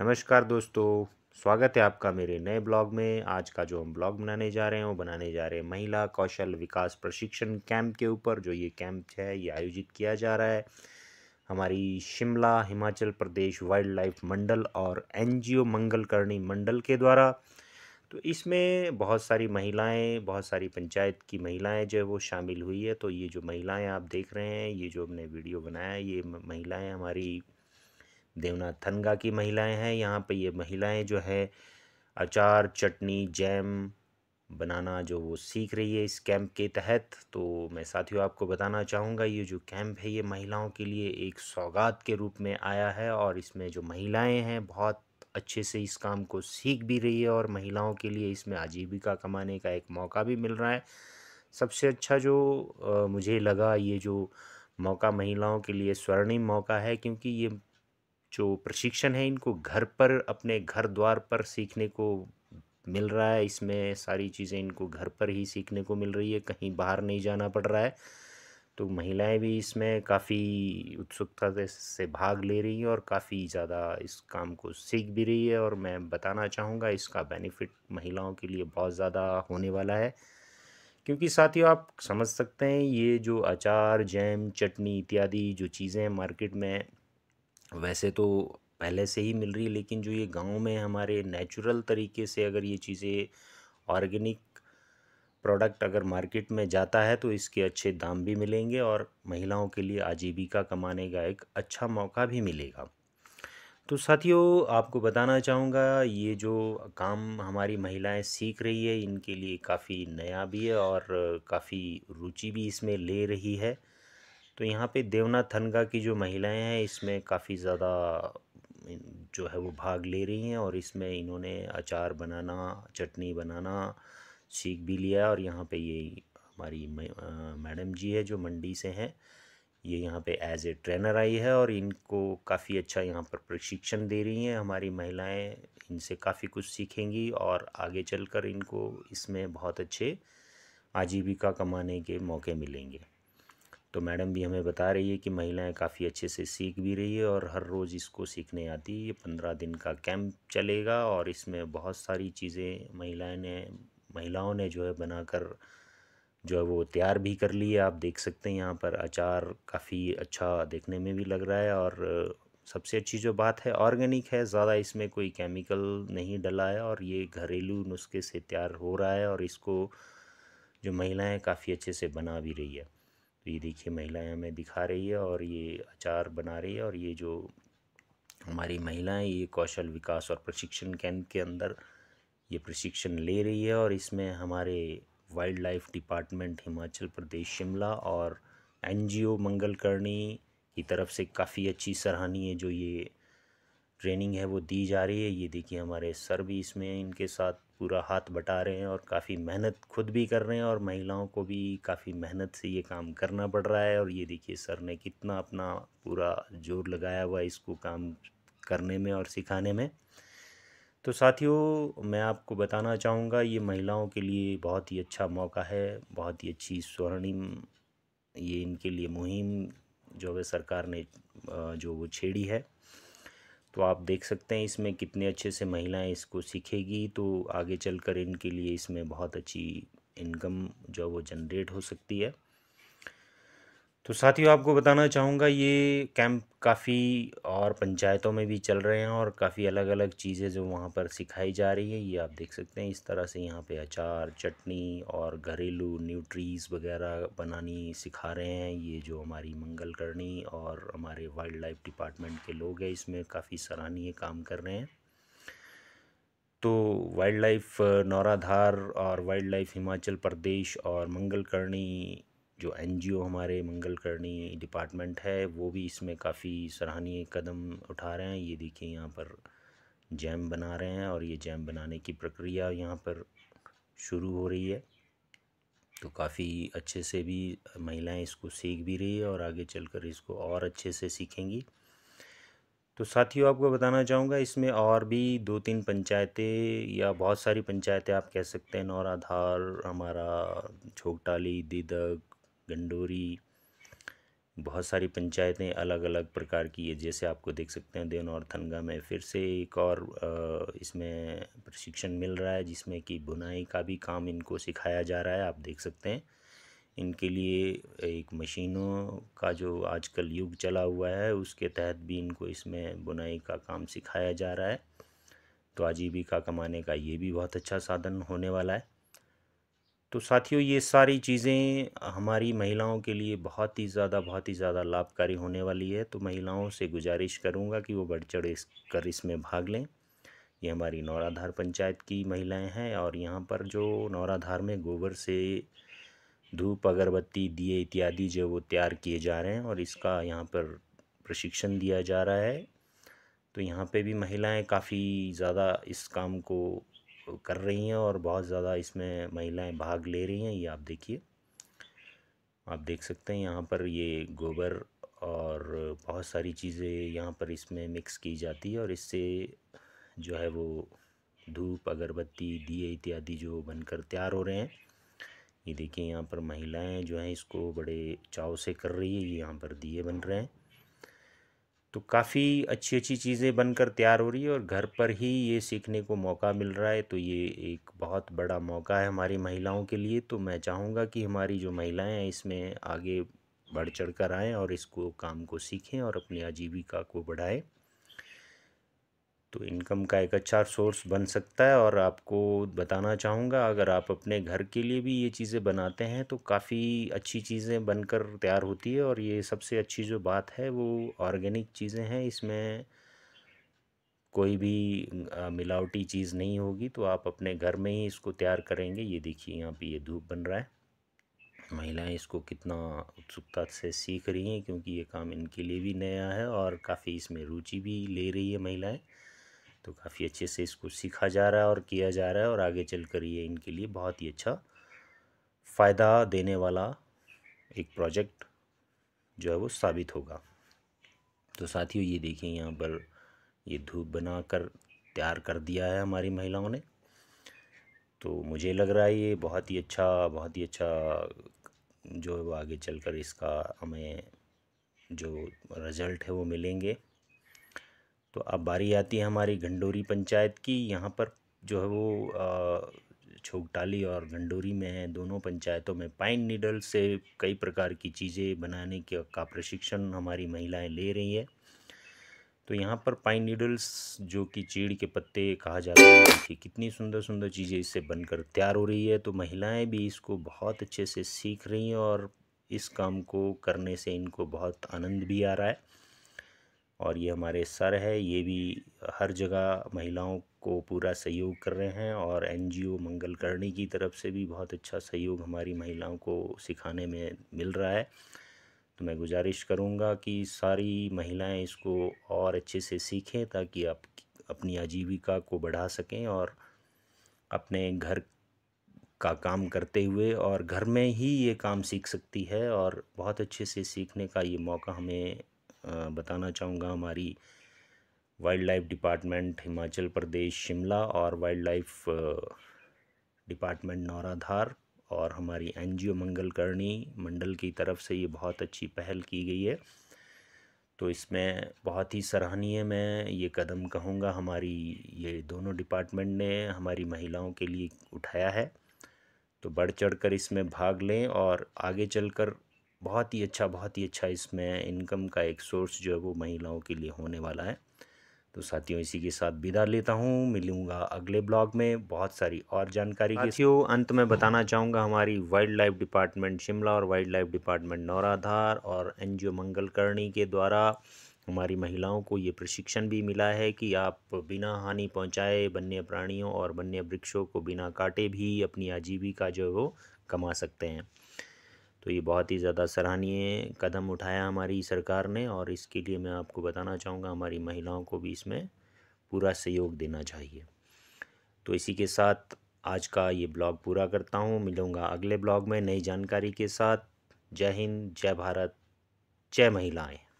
नमस्कार दोस्तों स्वागत है आपका मेरे नए ब्लॉग में आज का जो हम ब्लॉग बनाने जा रहे हैं वो बनाने जा रहे हैं महिला कौशल विकास प्रशिक्षण कैंप के ऊपर जो ये कैंप है ये आयोजित किया जा रहा है हमारी शिमला हिमाचल प्रदेश वाइल्ड लाइफ मंडल और एनजीओ मंगल मंडल के द्वारा तो इसमें बहुत सारी महिलाएं बहुत सारी पंचायत की महिलाएं जो है वो शामिल हुई है तो ये जो महिलाएं आप देख रहे हैं ये जो हमने वीडियो बनाया ये महिलाएं हमारी देवनाथ थनगा की महिलाएं हैं यहाँ पे ये महिलाएं जो है अचार चटनी जैम बनाना जो वो सीख रही है इस कैंप के तहत तो मैं साथियों आपको बताना चाहूँगा ये जो कैंप है ये महिलाओं के लिए एक सौगात के रूप में आया है और इसमें जो महिलाएं हैं बहुत अच्छे से इस काम को सीख भी रही है और महिलाओं के लिए इसमें आजीविका कमाने का एक मौका भी मिल रहा है सबसे अच्छा जो आ, मुझे लगा ये जो मौका महिलाओं के लिए स्वर्णिम मौका है क्योंकि ये जो प्रशिक्षण है इनको घर पर अपने घर द्वार पर सीखने को मिल रहा है इसमें सारी चीज़ें इनको घर पर ही सीखने को मिल रही है कहीं बाहर नहीं जाना पड़ रहा है तो महिलाएं भी इसमें काफ़ी उत्सुकता से भाग ले रही हैं और काफ़ी ज़्यादा इस काम को सीख भी रही है और मैं बताना चाहूँगा इसका बेनिफिट महिलाओं के लिए बहुत ज़्यादा होने वाला है क्योंकि साथियों आप समझ सकते हैं ये जो अचार जैम चटनी इत्यादि जो चीज़ें मार्केट में वैसे तो पहले से ही मिल रही है लेकिन जो ये गांव में हमारे नेचुरल तरीके से अगर ये चीज़ें ऑर्गेनिक प्रोडक्ट अगर मार्केट में जाता है तो इसके अच्छे दाम भी मिलेंगे और महिलाओं के लिए आजीविका कमाने का एक अच्छा मौका भी मिलेगा तो साथियों आपको बताना चाहूँगा ये जो काम हमारी महिलाएं सीख रही है इनके लिए काफ़ी नया भी है और काफ़ी रुचि भी इसमें ले रही है तो यहाँ पे देवनाथनगा की जो महिलाएं हैं इसमें काफ़ी ज़्यादा जो है वो भाग ले रही हैं और इसमें इन्होंने अचार बनाना चटनी बनाना सीख भी लिया और यहाँ पे ये हमारी मैडम जी है जो मंडी से हैं ये यहाँ पे एज ए ट्रेनर आई है और इनको काफ़ी अच्छा यहाँ पर प्रशिक्षण दे रही हैं हमारी महिलाएं इनसे काफ़ी कुछ सीखेंगी और आगे चलकर इनको इसमें बहुत अच्छे आजीविका कमाने के मौके मिलेंगे तो मैडम भी हमें बता रही है कि महिलाएं काफ़ी अच्छे से सीख भी रही है और हर रोज़ इसको सीखने आती है ये पंद्रह दिन का कैंप चलेगा और इसमें बहुत सारी चीज़ें महिलाएं ने महिलाओं ने जो है बनाकर जो है वो तैयार भी कर ली है आप देख सकते हैं यहाँ पर अचार काफ़ी अच्छा देखने में भी लग रहा है और सबसे अच्छी जो बात है ऑर्गेनिक है ज़्यादा इसमें कोई केमिकल नहीं डला है और ये घरेलू नुस्खे से तैयार हो रहा है और इसको जो महिलाएं काफ़ी अच्छे से बना भी रही है तो ये देखिए महिलाएं हमें दिखा रही है और ये अचार बना रही है और ये जो हमारी महिलाएं ये कौशल विकास और प्रशिक्षण केंद्र के अंदर ये प्रशिक्षण ले रही है और इसमें हमारे wildlife department Himachal Pradesh Shimla और एनजीओ मंगलकर्णी की तरफ से काफ़ी अच्छी सराहनीय जो ये ट्रेनिंग है वो दी जा रही है ये देखिए हमारे सर भी इसमें इनके साथ पूरा हाथ बटा रहे हैं और काफ़ी मेहनत खुद भी कर रहे हैं और महिलाओं को भी काफ़ी मेहनत से ये काम करना पड़ रहा है और ये देखिए सर ने कितना अपना पूरा जोर लगाया हुआ है इसको काम करने में और सिखाने में तो साथियों मैं आपको बताना चाहूँगा ये महिलाओं के लिए बहुत ही अच्छा मौका है बहुत ही अच्छी स्वर्णिम ये इनके लिए मुहिम जो है सरकार ने जो वो छेड़ी है तो आप देख सकते हैं इसमें कितने अच्छे से महिलाएं इसको सीखेगी तो आगे चलकर इनके लिए इसमें बहुत अच्छी इनकम जो वो जनरेट हो सकती है तो साथियों आपको बताना चाहूँगा ये कैंप काफ़ी और पंचायतों में भी चल रहे हैं और काफ़ी अलग अलग चीज़ें जो वहाँ पर सिखाई जा रही है ये आप देख सकते हैं इस तरह से यहाँ पे अचार चटनी और घरेलू न्यूट्रीज वगैरह बनानी सिखा रहे हैं ये जो हमारी मंगल करनी और हमारे वाइल्ड लाइफ डिपार्टमेंट के लोग हैं इसमें काफ़ी सराहनीय काम कर रहे हैं तो वाइल्ड लाइफ नौराधार और वाइल्ड लाइफ हिमाचल प्रदेश और मंगल करनी जो ओ हमारे मंगलकरणी डिपार्टमेंट है वो भी इसमें काफ़ी सराहनीय कदम उठा रहे हैं ये देखिए यहाँ पर जैम बना रहे हैं और ये जैम बनाने की प्रक्रिया यहाँ पर शुरू हो रही है तो काफ़ी अच्छे से भी महिलाएं इसको सीख भी रही है और आगे चलकर इसको और अच्छे से सीखेंगी तो साथियों आपको बताना चाहूँगा इसमें और भी दो तीन पंचायतें या बहुत सारी पंचायतें आप कह सकते हैं नौराधार हमारा छोकटाली दीदक गंडोरी बहुत सारी पंचायतें अलग अलग प्रकार की है जैसे आपको देख सकते हैं देन और थनगा में फिर से एक और इसमें प्रशिक्षण मिल रहा है जिसमें कि बुनाई का भी काम इनको सिखाया जा रहा है आप देख सकते हैं इनके लिए एक मशीनों का जो आजकल युग चला हुआ है उसके तहत भी इनको इसमें बुनाई का काम सिखाया जा रहा है तो आजीविका कमाने का ये भी बहुत अच्छा साधन होने वाला है तो साथियों ये सारी चीज़ें हमारी महिलाओं के लिए बहुत ही ज़्यादा बहुत ही ज़्यादा लाभकारी होने वाली है तो महिलाओं से गुजारिश करूँगा कि वो बढ़ चढ़ इस कर इसमें भाग लें ये हमारी नौराधार पंचायत की महिलाएं हैं और यहाँ पर जो नौराधार में गोबर से धूप अगरबत्ती दिए इत्यादि जो वो तैयार किए जा रहे हैं और इसका यहाँ पर प्रशिक्षण दिया जा रहा है तो यहाँ पे भी महिलाएं काफ़ी ज़्यादा इस काम को कर रही हैं और बहुत ज़्यादा इसमें महिलाएं भाग ले रही हैं ये आप देखिए आप देख सकते हैं यहाँ पर ये गोबर और बहुत सारी चीज़ें यहाँ पर इसमें मिक्स की जाती है और इससे जो है वो धूप अगरबत्ती दिए इत्यादि जो बनकर तैयार हो रहे हैं ये देखिए यहाँ पर महिलाएं जो हैं इसको बड़े चाव से कर रही है ये यहाँ पर दिए बन रहे हैं तो काफ़ी अच्छी अच्छी चीज़ें बनकर तैयार हो रही है और घर पर ही ये सीखने को मौका मिल रहा है तो ये एक बहुत बड़ा मौका है हमारी महिलाओं के लिए तो मैं चाहूँगा कि हमारी जो महिलाएं हैं इसमें आगे बढ़ चढ़ कर आएँ और इसको काम को सीखें और अपनी आजीविका को बढ़ाएँ तो इनकम का एक अच्छा सोर्स बन सकता है और आपको बताना चाहूँगा अगर आप अपने घर के लिए भी ये चीज़ें बनाते हैं तो काफ़ी अच्छी चीज़ें बनकर तैयार होती है और ये सबसे अच्छी जो बात है वो ऑर्गेनिक चीज़ें हैं इसमें कोई भी मिलावटी चीज़ नहीं होगी तो आप अपने घर में ही इसको तैयार करेंगे ये देखिए यहाँ पे ये धूप बन रहा है महिलाएं इसको कितना उत्सुकता से सीख रही हैं क्योंकि ये काम इनके लिए भी नया है और काफ़ी इसमें रुचि भी ले रही है महिलाएं तो काफ़ी अच्छे से इसको सीखा जा रहा है और किया जा रहा है और आगे चल कर ये इनके लिए बहुत ही अच्छा फ़ायदा देने वाला एक प्रोजेक्ट जो है वो साबित होगा तो साथियों ये देखिए यहाँ पर ये धूप बना कर तैयार कर दिया है हमारी महिलाओं ने तो मुझे लग रहा है ये बहुत ही अच्छा बहुत ही अच्छा जो है वो आगे चल कर इसका हमें जो रिज़ल्ट है वो मिलेंगे तो अब बारी आती है हमारी घंडोरी पंचायत की यहाँ पर जो है वो छोगटाली और घंडोरी में है दोनों पंचायतों में पाइन नीडल से कई प्रकार की चीज़ें बनाने के का प्रशिक्षण हमारी महिलाएं ले रही है तो यहाँ पर पाइन नीडल्स जो कि चीड़ के पत्ते कहा जाता है कि कितनी सुंदर सुंदर चीज़ें इससे बनकर तैयार हो रही है तो महिलाएं भी इसको बहुत अच्छे से सीख रही हैं और इस काम को करने से इनको बहुत आनंद भी आ रहा है और ये हमारे सर है ये भी हर जगह महिलाओं को पूरा सहयोग कर रहे हैं और एनजीओ ओ मंगलकर्णी की तरफ से भी बहुत अच्छा सहयोग हमारी महिलाओं को सिखाने में मिल रहा है तो मैं गुजारिश करूँगा कि सारी महिलाएं इसको और अच्छे से सीखें ताकि आप अपनी आजीविका को बढ़ा सकें और अपने घर का काम करते हुए और घर में ही ये काम सीख सकती है और बहुत अच्छे से सीखने का ये मौका हमें बताना चाहूँगा हमारी wildlife department Himachal Pradesh Shimla और वाइल्ड लाइफ डिपार्टमेंट नौराधार और हमारी एनजीओ ओ मंगलकर्णी मंडल की तरफ से ये बहुत अच्छी पहल की गई है तो इसमें बहुत ही सराहनीय मैं ये कदम कहूँगा हमारी ये दोनों डिपार्टमेंट ने हमारी महिलाओं के लिए उठाया है तो बढ़ चढ़ कर इसमें भाग लें और आगे चल कर बहुत ही अच्छा बहुत ही अच्छा इसमें इनकम का एक सोर्स जो है वो महिलाओं के लिए होने वाला है तो साथियों इसी के साथ विदा लेता हूँ मिलूँगा अगले ब्लॉग में बहुत सारी और जानकारी साथियों अंत में बताना चाहूँगा हमारी वाइल्ड लाइफ डिपार्टमेंट शिमला और वाइल्ड लाइफ डिपार्टमेंट नौराधार और एन जी ओ मंगलकर्णी के द्वारा हमारी महिलाओं को ये प्रशिक्षण भी मिला है कि आप बिना हानि पहुंचाए वन्य प्राणियों और वन्य वृक्षों को बिना काटे भी अपनी आजीविका जो है वो कमा सकते हैं तो ये बहुत ही ज़्यादा सराहनीय कदम उठाया हमारी सरकार ने और इसके लिए मैं आपको बताना चाहूँगा हमारी महिलाओं को भी इसमें पूरा सहयोग देना चाहिए तो इसी के साथ आज का ये ब्लॉग पूरा करता हूँ मिलूँगा अगले ब्लॉग में नई जानकारी के साथ जय हिंद जय भारत जय महिलाएँ